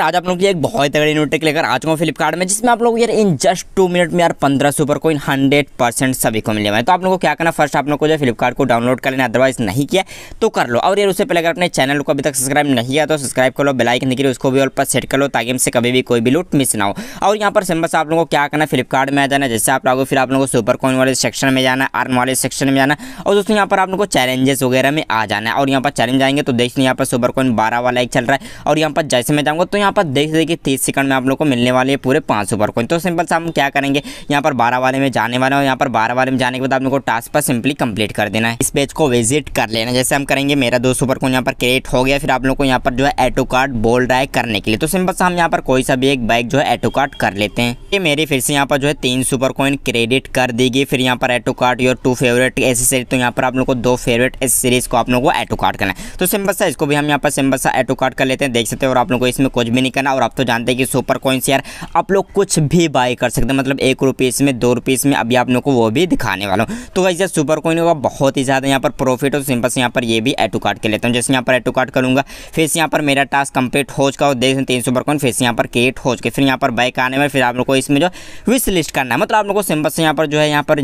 आज आप लोग एक बहुत तगड़ी नोटिक लेकर आ चुका हूँ फ्लिपकार्ट में जिसमें आप लोग यार इन जस्ट टू मिनट में यार पंद्रह सुपर कोइन हंड्रेड परसेंट सभी को मिले हुए तो आप लोगों को क्या करना फर्स्ट आप लोग को जो फ्लिपकार्ट को डाउनलोड कर लेना अदरवाइज नहीं किया तो कर लो और यार उससे पहले अगर अपने चैनल को अभी तक सब्सक्राइब नहीं किया तो सब्सक्राइब कर लो बेलाइक निकली उसको भी और पर सेट कर लो ताकि हमसे कभी भी कोई भी लूट मिस ना हो और यहाँ पर सिंबल से आप लोगों को क्या करना फ्लिपकार्ट में आ जाना जैसे आप लोगों फिर आप लोगों को सुपर कोइन वाले सेक्शन में जाना आर्म वाले सेक्शन में जाना और दोस्तों यहाँ पर आप लोग को चैलेंजेस वगैरह में आ जाना है और यहाँ पर चैलेंज आएंगे तो देखिए यहाँ पर सुपर कोइन बारह वाला एक चल रहा है और यहाँ पर जैसे मैं जाऊँगा तो यहाँ पर देख देखिए तीस सेकंड में आप लोग को मिलने वाले हैं पूरे पाँच सुपर कोइन तो सिंपल से हम क्या करेंगे यहाँ पर बारह वाले में जाने वाले हैं यहाँ पर बारह वाले में जाने के बाद आप लोग को टास्क पर सिंपली कंप्लीट कर देना है इस पेज को विजिट कर लेना जैसे हम करेंगे मेरा दो सुपर कोइन यहाँ पर क्रिएट हो गया फिर आप लोग को यहाँ पर जो है एटो कार्ड बोल रहा है करने के लिए तो सिंपल से हम यहाँ पर कोई सा भी एक बाइक जो है एटो कार्ड कर लेते हैं ये मेरी फिर से यहाँ पर जो है तीन सुपर कोइन क्रेडिट कर देगी फिर यहाँ पर एटो card your two favourite accessory तो यहाँ पर आप लोग को दो फेवरेट एसेसरीज को आप लोग को एटो कार्ड करना है तो सिंपल सा इसको भी हम यहाँ पर सिंपल सा एटो कार्ड कर लेते हैं देख सकते हैं और आप लोग को इसमें कुछ भी नहीं करना और आप तो जानते हैं कि सुपर कॉइन शेयर आप लोग कुछ भी बाय कर सकते हैं मतलब एक रुपीज़ में दो रुपीज़ में अभी आप लोग को वो भी दिखाने वाला हूँ तो वैसे सुपर कॉइन होगा बहुत ही ज़्यादा यहाँ पर प्रॉफिट हो सिंपल से यहाँ पर ये भी एटू कार्ड के लेता हूँ जैसे यहाँ पर एटू कार्ड करूँगा फिर से यहाँ पर मेरा टास्क कंप्लीट हो चुका हो देख सकते तीन सुपर कॉइन फिर से यहाँ पर क्रिएट हो चुके फिर यहाँ पर बाइक आने में फिर आप लोग को इसमें जो विश लिस्ट करना है मतलब आप लोग को सिंपल से यहाँ पर जो है यहाँ पर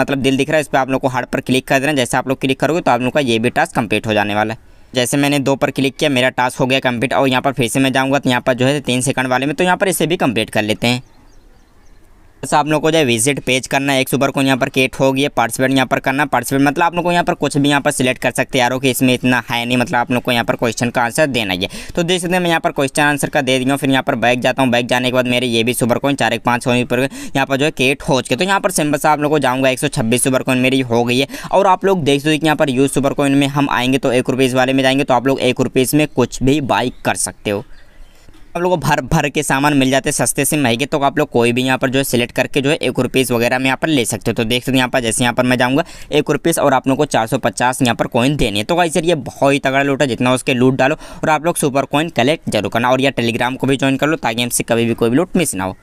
मतलब दिल दिख रहा है इस पर आप लोग को हार्ड पर क्लिक कर देना जैसे आप लोग क्लिक करोगे तो आप लोग का ये भी टास्क कंप्लीट हो जाने वाला है जैसे मैंने दो पर क्लिक किया मेरा टास्क हो गया कंप्लीट और यहाँ पर फिर से मैं जाऊँगा तो यहाँ पर जो है तीन सेकंड वाले में तो यहाँ पर इसे भी कंप्लीट कर लेते हैं बस आप लोग को जो है विजिट पेज करना है एक सुपर को यहाँ पर केट होगी पार्टिसिपेट यहाँ पर करना पार्टिसिपेट मतलब आप लोग को यहाँ पर कुछ भी यहाँ पर सिलेक्ट कर सकते हैं यारों कि इसमें इतना है नहीं मतलब आप लोग को यहाँ पर क्वेश्चन का आंसर देना है तो देख सकते हैं मैं यहाँ पर क्वेश्चन आंसर का दे दिया फिर यहाँ पर बैग जाता हूँ बैग जाने के बाद मेरे ये भी सुपर कोइन चार एक पाँच होने पर यहाँ पर जो है केट हो चुके तो यहाँ पर सिंपल से आप लोग को जाऊँगा एक सौ छब्बीस सुपर कोइन मेरी हो गई है और आप लोग देख सकते कि यहाँ पर यूज सुपर कोइन में हम आएंगे तो एक रुपीज़ वाले में जाएंगे तो आप लोग एक रुपीज़ में कुछ भी बाइक कर सकते हो आप लोगों को भर भर के सामान मिल जाते हैं सस्ते से महंगे तो आप लोग कोई भी यहाँ पर जो है सिलेक्ट करके जो है एक रुपीस वगैरह में यहाँ पर ले सकते हो तो देख सकते हैं यहाँ पर जैसे यहाँ पर मैं जाऊँगा एक रुपीस और आप लोग को चार सौ पचास यहाँ पर कॉइन देने तो भाई सर ये बहुत ही तगड़ा लूट है जितना उसके लूट डालो और आप लोग सुपर कॉइन कलेक्ट जरूर करना और या टेलीग्राम को भी ज्वाइन कर लो ताकि हमसे कभी भी कोई भी लूट मिस ना हो